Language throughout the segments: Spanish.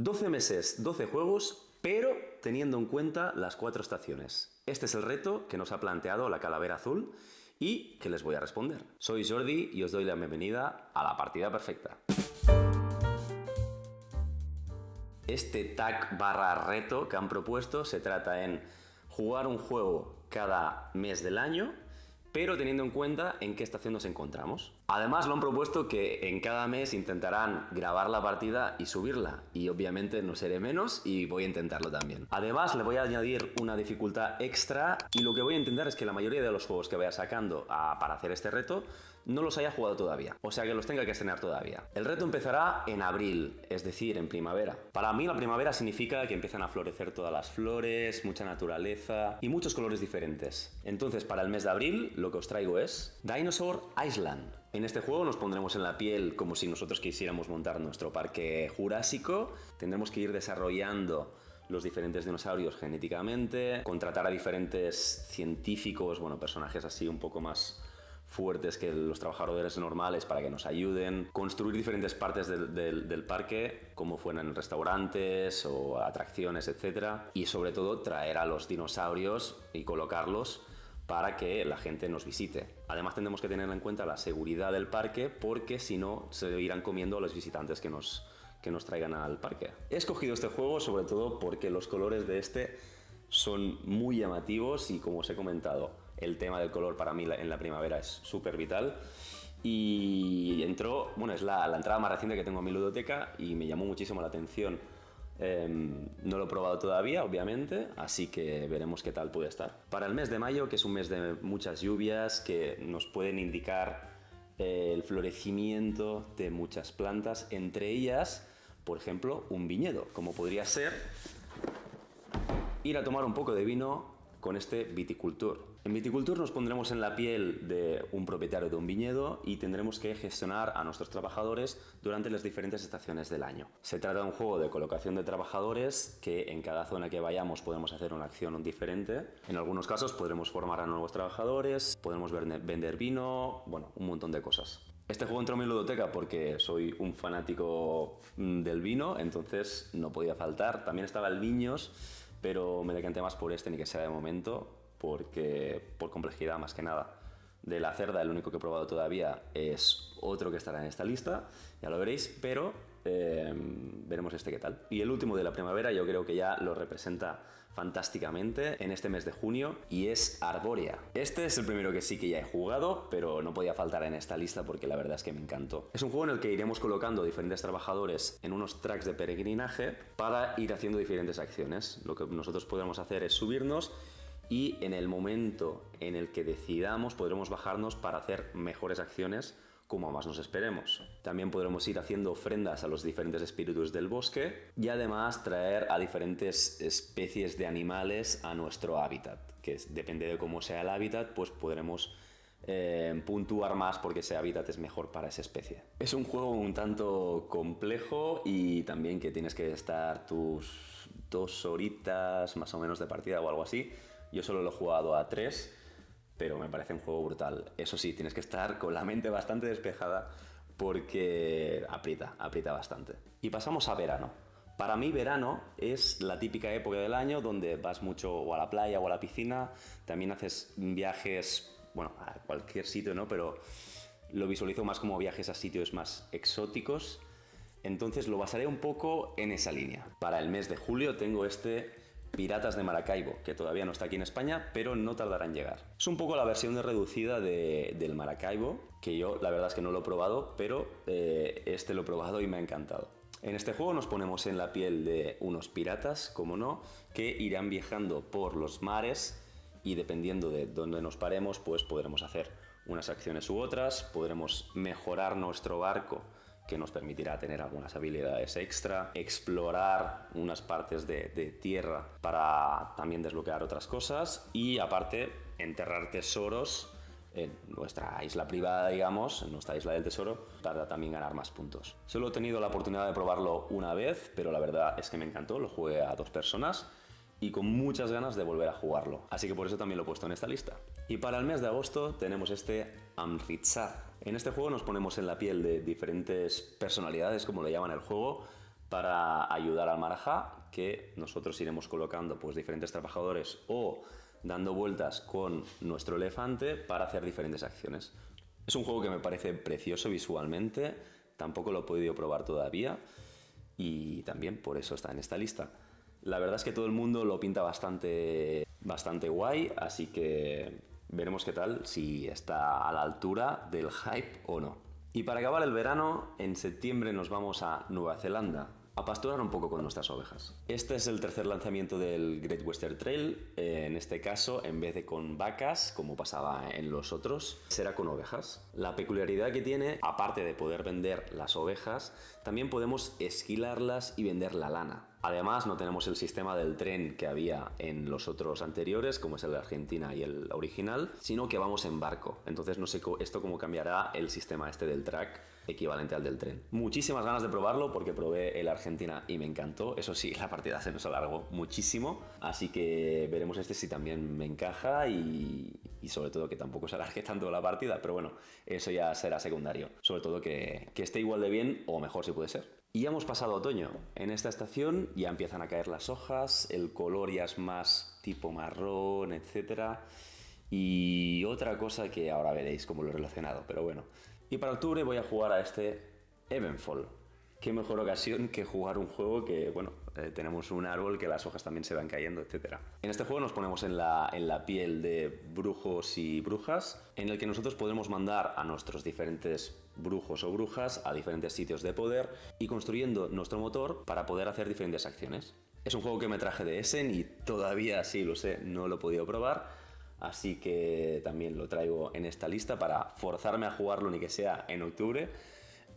12 meses, 12 juegos, pero teniendo en cuenta las cuatro estaciones. Este es el reto que nos ha planteado la Calavera Azul y que les voy a responder. Soy Jordi y os doy la bienvenida a la partida perfecta. Este tag barra reto que han propuesto se trata en jugar un juego cada mes del año pero teniendo en cuenta en qué estación nos encontramos. Además, lo han propuesto que en cada mes intentarán grabar la partida y subirla, y obviamente no seré menos y voy a intentarlo también. Además, le voy a añadir una dificultad extra, y lo que voy a intentar es que la mayoría de los juegos que vaya sacando ah, para hacer este reto no los haya jugado todavía, o sea que los tenga que estrenar todavía. El reto empezará en abril, es decir, en primavera. Para mí la primavera significa que empiezan a florecer todas las flores, mucha naturaleza y muchos colores diferentes. Entonces, para el mes de abril, lo que os traigo es Dinosaur Island. En este juego nos pondremos en la piel como si nosotros quisiéramos montar nuestro parque jurásico, tendremos que ir desarrollando los diferentes dinosaurios genéticamente, contratar a diferentes científicos, bueno, personajes así un poco más fuertes que los trabajadores normales para que nos ayuden, construir diferentes partes del, parque, como fueran restaurantes o atracciones, etc. Y sobre todo traer a los dinosaurios y colocarlos para que la gente nos visite. Además tenemos que tener en cuenta la seguridad del parque porque si no se irán comiendo a los visitantes que nos, que nos traigan al parque. He escogido este juego sobre todo porque los colores de este son muy llamativos y como os he comentado, el tema del color para mí en la primavera es súper vital. Y entró, bueno, es la, entrada más reciente que tengo en mi ludoteca y me llamó muchísimo la atención. Em, no lo he probado todavía, obviamente, así que veremos qué tal puede estar. Para el mes de mayo, que es un mes de muchas lluvias, que nos pueden indicar eh, el florecimiento de muchas plantas, entre ellas, por ejemplo, un viñedo, como podría ser ir a tomar un poco de vino con este viticultor. En viticultor nos pondremos en la piel de un propietario de un viñedo y tendremos que gestionar a nuestros trabajadores durante las diferentes estaciones del año. Se trata de un juego de colocación de trabajadores que en cada zona que vayamos podemos hacer una acción diferente. En algunos casos podremos formar a nuevos trabajadores, podemos vender vino, bueno, un montón de cosas. Este juego entró en mi ludoteca porque soy un fanático mm, del vino, entonces no podía faltar. También estaba el Viños, pero me decanté más por este, ni que sea de momento, porque por complejidad más que nada. De la cerda, el único que he probado todavía es otro que estará en esta lista, ya lo veréis, pero Em, veremos este qué tal. Y el último de la primavera yo creo que ya lo representa fantásticamente en este mes de junio y es Arborea. Este es el primero que sí que ya he jugado, pero no podía faltar en esta lista porque la verdad es que me encantó. Es un juego en el que iremos colocando diferentes trabajadores en unos tracks de peregrinaje para ir haciendo diferentes acciones. Lo que nosotros podremos hacer es subirnos y en el momento en el que decidamos podremos bajarnos para hacer mejores acciones como más nos esperemos. También podremos ir haciendo ofrendas a los diferentes espíritus del bosque y además traer a diferentes especies de animales a nuestro hábitat, que depende de cómo sea el hábitat, pues podremos eh, puntuar más porque ese hábitat es mejor para esa especie. Es un juego un tanto complejo y también que tienes que estar tus dos horitas más o menos de partida o algo así. Yo solo lo he jugado a tres pero me parece un juego brutal. Eso sí, tienes que estar con la mente bastante despejada porque aprieta, aprieta bastante. Y pasamos a verano. Para mí verano es la típica época del año donde vas mucho o a la playa o a la piscina, también haces viajes, bueno, a cualquier sitio, ¿no? Pero lo visualizo más como viajes a sitios más exóticos. Entonces lo basaré un poco en esa línea. Para el mes de julio tengo este Piratas de Maracaibo, que todavía no está aquí en España, pero no tardarán en llegar. Es un poco la versión reducida del Maracaibo, que yo la verdad es que no lo he probado, pero eh, este lo he probado y me ha encantado. En este juego nos ponemos en la piel de unos piratas, como no, que irán viajando por los mares y dependiendo de dónde nos paremos, pues podremos hacer unas acciones u otras, podremos mejorar nuestro barco que nos permitirá tener algunas habilidades extra, explorar unas partes de, tierra para también desbloquear otras cosas y aparte enterrar tesoros en nuestra isla privada, digamos, en nuestra isla del tesoro, para también ganar más puntos. Solo he tenido la oportunidad de probarlo una vez, pero la verdad es que me encantó, lo jugué a dos personas y con muchas ganas de volver a jugarlo. Así que por eso también lo he puesto en esta lista. Y para el mes de agosto tenemos este Amritsar. En este juego nos ponemos en la piel de diferentes personalidades, como le llaman el juego, para ayudar al Marajá, que nosotros iremos colocando pues, diferentes trabajadores o dando vueltas con nuestro elefante para hacer diferentes acciones. Es un juego que me parece precioso visualmente, tampoco lo he podido probar todavía y también por eso está en esta lista. La verdad es que todo el mundo lo pinta bastante, bastante guay, así que Veremos qué tal, si está a la altura del hype o no. Y para acabar el verano, en septiembre nos vamos a Nueva Zelanda, a pasturar un poco con nuestras ovejas. Este es el tercer lanzamiento del Great Western Trail. Eh, en este caso, en vez de con vacas, como pasaba en los otros, será con ovejas. La peculiaridad que tiene, aparte de poder vender las ovejas, también podemos esquilarlas y vender la lana. Además, no tenemos el sistema del tren que había en los otros anteriores, como es el de Argentina y el original, sino que vamos en barco. Entonces, no sé esto cómo cambiará el sistema este del track equivalente al del tren. Muchísimas ganas de probarlo porque probé el Argentina y me encantó. Eso sí, la partida se nos alargó muchísimo, así que veremos este si también me encaja y, y sobre todo que tampoco se alargue tanto la partida, pero bueno, eso ya será secundario. Sobre todo que, esté igual de bien o mejor si puede ser. Y ya hemos pasado otoño. En esta estación ya empiezan a caer las hojas, el color ya es más tipo marrón, etc. Y otra cosa que ahora veréis cómo lo he relacionado, pero bueno. Y para octubre voy a jugar a este Evenfall. Qué mejor ocasión que jugar un juego que, bueno, eh, tenemos un árbol que las hojas también se van cayendo, etc. En este juego nos ponemos en la, en la piel de brujos y brujas, en el que nosotros podemos mandar a nuestros diferentes brujos o brujas a diferentes sitios de poder y construyendo nuestro motor para poder hacer diferentes acciones. Es un juego que me traje de Essen y todavía, sí lo sé, no lo he podido probar así que también lo traigo en esta lista para forzarme a jugarlo ni que sea en octubre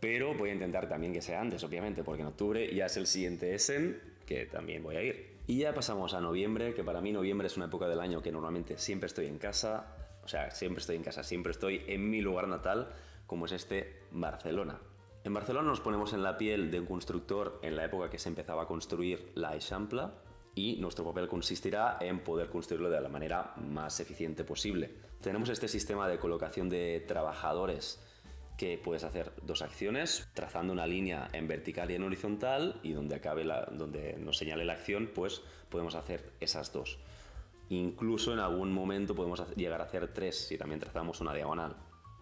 pero voy a intentar también que sea antes, obviamente, porque en octubre ya es el siguiente Essen, que también voy a ir. Y ya pasamos a noviembre, que para mí noviembre es una época del año que normalmente siempre estoy en casa, o sea, siempre estoy en casa, siempre estoy en mi lugar natal, como es este Barcelona. En Barcelona nos ponemos en la piel de un constructor en la época que se empezaba a construir la Eixample, y nuestro papel consistirá en poder construirlo de la manera más eficiente posible. Tenemos este sistema de colocación de trabajadores que puedes hacer dos acciones, trazando una línea en vertical y en horizontal, y donde acabe donde nos señale la acción, pues podemos hacer esas dos. Incluso en algún momento podemos llegar a hacer tres si también trazamos una diagonal.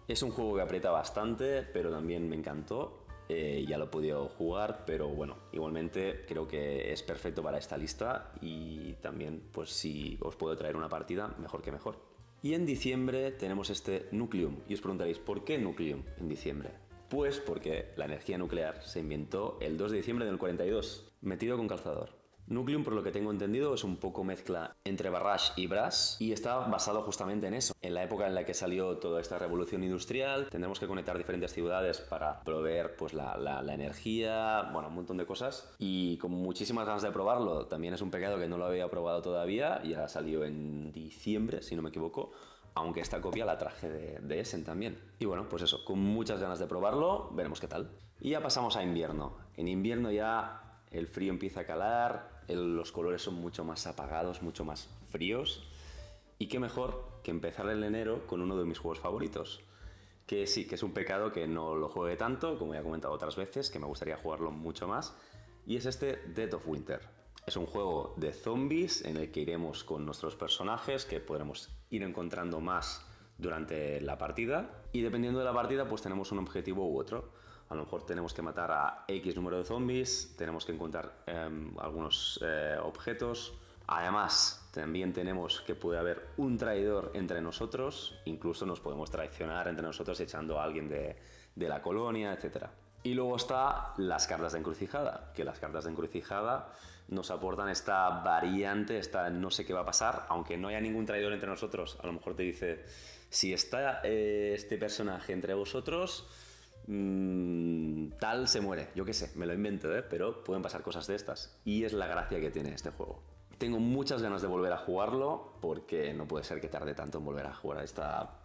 Es un juego que aprieta bastante, pero también me encantó. Eh, ya lo he podido jugar, pero bueno, igualmente creo que es perfecto para esta lista y también pues si os puedo traer una partida, mejor que mejor. Y en diciembre tenemos este Nucleum. Y os preguntaréis, ¿por qué Nucleum en diciembre? Pues porque la energía nuclear se inventó el 2 de diciembre del 42, metido con calzador. Nucleum, por lo que tengo entendido, es un poco mezcla entre Barrage y Brass y está basado justamente en eso. En la época en la que salió toda esta revolución industrial, tendremos que conectar diferentes ciudades para proveer pues, la, energía, bueno, un montón de cosas. Y con muchísimas ganas de probarlo, también es un pecado que no lo había probado todavía, ya salió en diciembre, si no me equivoco aunque esta copia la traje de, de, Essen también. Y bueno, pues eso, con muchas ganas de probarlo, veremos qué tal. Y ya pasamos a invierno. En invierno ya el frío empieza a calar, los colores son mucho más apagados, mucho más fríos. Y qué mejor que empezar el enero con uno de mis juegos favoritos. Que sí, que es un pecado que no lo juegue tanto, como ya he comentado otras veces, que me gustaría jugarlo mucho más. Y es este Dead of Winter. Es un juego de zombies en el que iremos con nuestros personajes, que podremos ir encontrando más durante la partida. Y dependiendo de la partida, pues tenemos un objetivo u otro a lo mejor tenemos que matar a X número de zombies, tenemos que encontrar em, algunos eh, objetos. Además, también tenemos que puede haber un traidor entre nosotros, incluso nos podemos traicionar entre nosotros echando a alguien de, la colonia, etcétera. Y luego está las cartas de encrucijada, que las cartas de encrucijada nos aportan esta variante, esta no sé qué va a pasar, aunque no haya ningún traidor entre nosotros, a lo mejor te dice, si está eh, este personaje entre vosotros, Mm, tal se muere, yo qué sé, me lo invento, ¿eh? pero pueden pasar cosas de estas. Y es la gracia que tiene este juego. Tengo muchas ganas de volver a jugarlo porque no puede ser que tarde tanto en volver a jugar a esta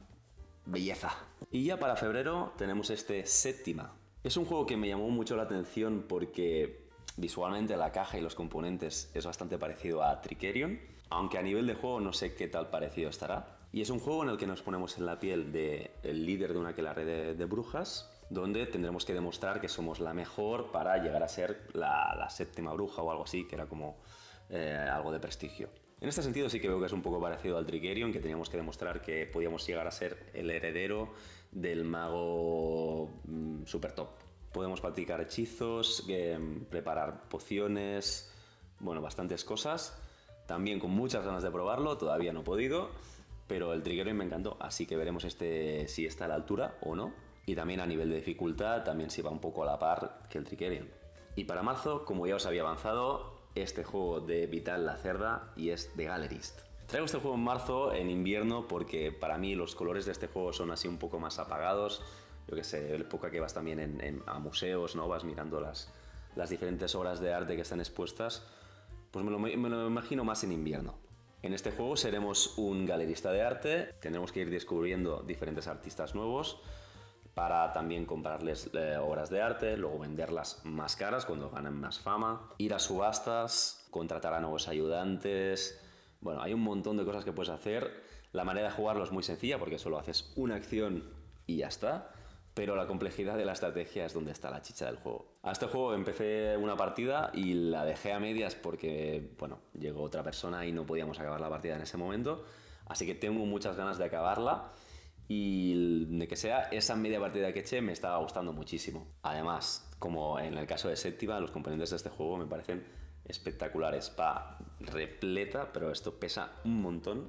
belleza. Y ya para febrero tenemos este séptima. Es un juego que me llamó mucho la atención porque visualmente la caja y los componentes es bastante parecido a Trickerion, aunque a nivel de juego no sé qué tal parecido estará. Y es un juego en el que nos ponemos en la piel del el líder de una que la red de brujas, donde tendremos que demostrar que somos la mejor para llegar a ser la, séptima bruja o algo así, que era como eh, algo de prestigio. En este sentido sí que veo que es un poco parecido al Trigerion, que teníamos que demostrar que podíamos llegar a ser el heredero del mago mm, super top. Podemos practicar hechizos, eh, preparar pociones, bueno, bastantes cosas. También con muchas ganas de probarlo, todavía no he podido, pero el Trigerion me encantó, así que veremos este si está a la altura o no. Y también a nivel de dificultad, también se va un poco a la par que el Trickerion. Y para marzo, como ya os había avanzado, este juego de Vital La Cerda y es de Gallerist. Traigo este juego en marzo, en invierno, porque para mí los colores de este juego son así un poco más apagados. Yo que sé, el época que vas también en, a museos, ¿no? Vas mirando las, las diferentes obras de arte que están expuestas. Pues me lo, me lo imagino más en invierno. En este juego seremos un galerista de arte, tendremos que ir descubriendo diferentes artistas nuevos para también comprarles eh, obras de arte, luego venderlas más caras cuando ganan más fama, ir a subastas, contratar a nuevos ayudantes. Bueno, hay un montón de cosas que puedes hacer. La manera de jugarlo es muy sencilla porque solo haces una acción y ya está. Pero la complejidad de la estrategia es donde está la chicha del juego. A este juego empecé una partida y la dejé a medias porque, bueno, llegó otra persona y no podíamos acabar la partida en ese momento. Así que tengo muchas ganas de acabarla y de que sea esa media partida que eché me estaba gustando muchísimo. Además, como en el caso de Séptima, los componentes de este juego me parecen espectaculares. Va repleta, pero esto pesa un montón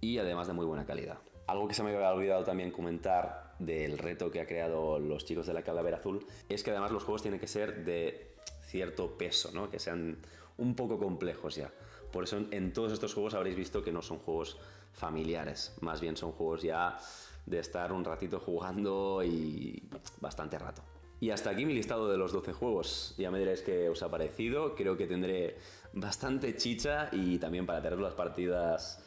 y además de muy buena calidad. Algo que se me había olvidado también comentar del reto que ha creado los chicos de la Calavera Azul es que además los juegos tienen que ser de cierto peso, que sean un poco complejos ya. Por eso en todos estos juegos habréis visto que no son juegos familiares. Más bien son juegos ya de estar un ratito jugando y bastante rato. Y hasta aquí mi listado de los 12 juegos. Ya me diréis qué os ha parecido. Creo que tendré bastante chicha y también para tener las partidas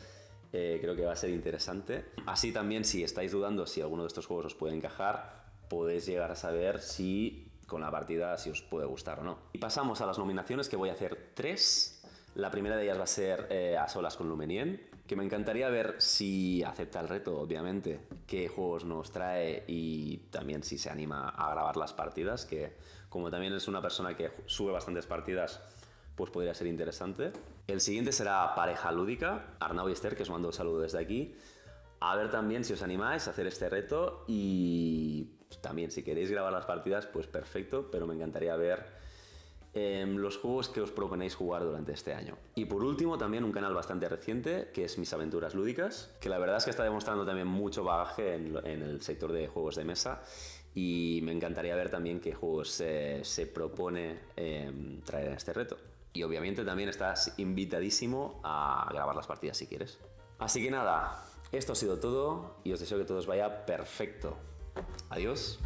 eh, creo que va a ser interesante. Así también si estáis dudando si alguno de estos juegos os puede encajar, podéis llegar a saber si con la partida si os puede gustar o no. Y pasamos a las nominaciones que voy a hacer tres. La primera de ellas va a ser eh, A solas con Lumenien, que me encantaría ver si acepta el reto, obviamente, qué juegos nos trae y también si se anima a grabar las partidas, que como también es una persona que sube bastantes partidas, pues podría ser interesante. El siguiente será Pareja Lúdica, Arnau y Esther, que os mando un saludo desde aquí. A ver también si os animáis a hacer este reto y también si queréis grabar las partidas, pues perfecto, pero me encantaría ver Em, los juegos que os proponéis jugar durante este año. Y por último, también un canal bastante reciente, que es Mis Aventuras Lúdicas, que la verdad es que está demostrando también mucho bagaje en, el sector de juegos de mesa. Y me encantaría ver también qué juegos eh, se propone em, traer en este reto. Y obviamente también estás invitadísimo a grabar las partidas si quieres. Así que nada, esto ha sido todo y os deseo que todo os vaya perfecto. Adiós.